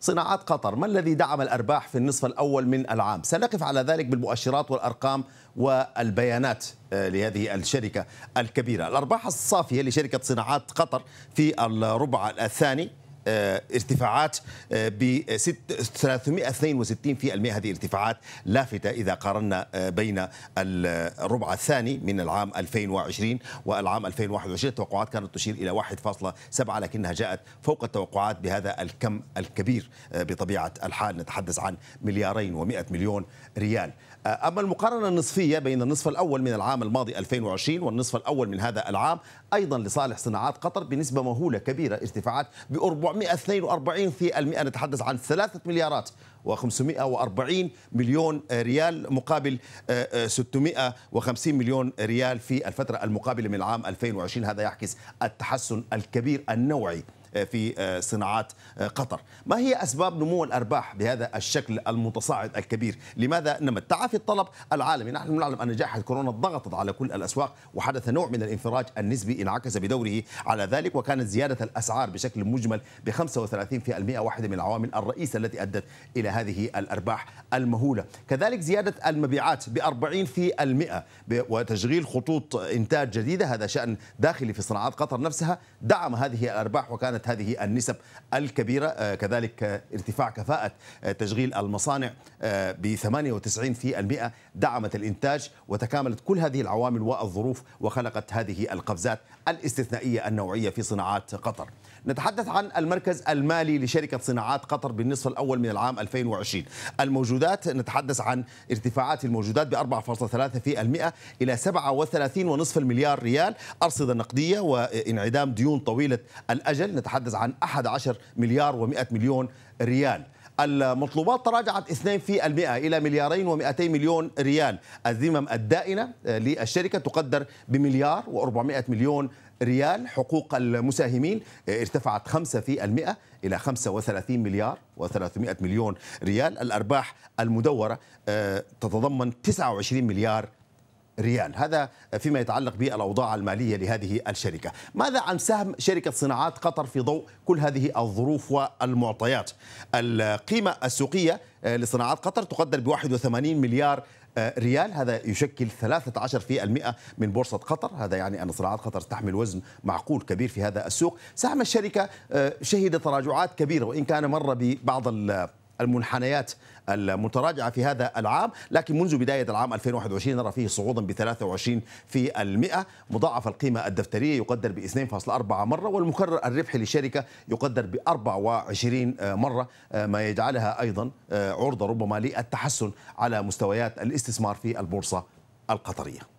صناعات قطر ما الذي دعم الأرباح في النصف الأول من العام سنقف على ذلك بالمؤشرات والأرقام والبيانات آه، لهذه الشركة الكبيرة الأرباح الصافية لشركة صناعات قطر في الربع الثاني آه، ارتفاعات آه، ب 362% هذه ارتفاعات لافتة إذا قارنا آه، بين الربع الثاني من العام 2020 والعام 2021 التوقعات كانت تشير إلى 1.7 لكنها جاءت فوق التوقعات بهذا الكم الكبير بطبيعة الحال نتحدث عن مليارين و100 مليون ريال أما المقارنة النصفية بين النصف الأول من العام الماضي 2020 والنصف الأول من هذا العام أيضا لصالح صناعات قطر بنسبة مهولة كبيرة ارتفاعات ب 442 في المئة نتحدث عن 3 مليارات و540 مليون ريال مقابل 650 آه، آه، مليون ريال في الفترة المقابلة من عام 2020 هذا يعكس التحسن الكبير النوعي في آه، صناعات آه، قطر ما هي أسباب نمو الأرباح بهذا الشكل المتصاعد الكبير لماذا نمت تعافي الطلب العالمي نحن نعلم أن جائحة كورونا ضغطت على كل الأسواق وحدث نوع من الانفراج النسبي انعكس بدوره على ذلك وكانت زيادة الأسعار بشكل مجمل ب 35% واحدة من العوامل الرئيسة التي أدت إلى هذه الأرباح المهولة كذلك زيادة المبيعات ب 40% وتشغيل خطوط إنتاج جديدة هذا شأن داخلي في صناعات قطر نفسها دعم هذه الأرباح وكانت هذه النسب الكبيرة آه، كذلك آه، ارتفاع كفاءة آه، تشغيل المصانع ب 98% دعمت الإنتاج وتكاملت كل هذه العوامل والظروف وخلقت هذه القفزات الاستثنائية النوعية في صناعات قطر نتحدث عن المركز المالي لشركة صناعات قطر بالنصف الأول من العام 2020 الموجودات نتحدث عن ارتفاعات الموجودات ب 4.3% إلى 37.5 مليار ريال أرصدة نقدية وانعدام ديون طويلة الأجل نتحدث عن 11 مليار و100 مليون ريال المطلوبات تراجعت 2% إلى مليارين و200 مليون ريال الذمم الدائنة للشركة تقدر بمليار و400 مليون ريال حقوق المساهمين ارتفعت 5% إلى 35 مليار و300 مليون ريال الأرباح المدورة آه، تتضمن 29 مليار ريال هذا فيما يتعلق بالأوضاع المالية لهذه الشركة ماذا عن سهم شركة صناعات قطر في ضوء كل هذه الظروف والمعطيات القيمة السوقية لصناعات قطر تقدر ب 81 مليار آه، ريال هذا يشكل 13% من بورصة قطر هذا يعني أن صناعات قطر تحمل وزن معقول كبير في هذا السوق سهم الشركة آه، شهد تراجعات كبيرة وإن كان مر ببعض المنحنيات المتراجعة في هذا العام لكن منذ بداية العام 2021 نرى فيه صعودا ب 23 في المئة مضاعف القيمة الدفترية يقدر ب 2.4 مرة والمكرر الربحي للشركة يقدر ب 24 مرة آه، ما يجعلها أيضا آه، عرضة ربما للتحسن على مستويات الاستثمار في البورصة القطرية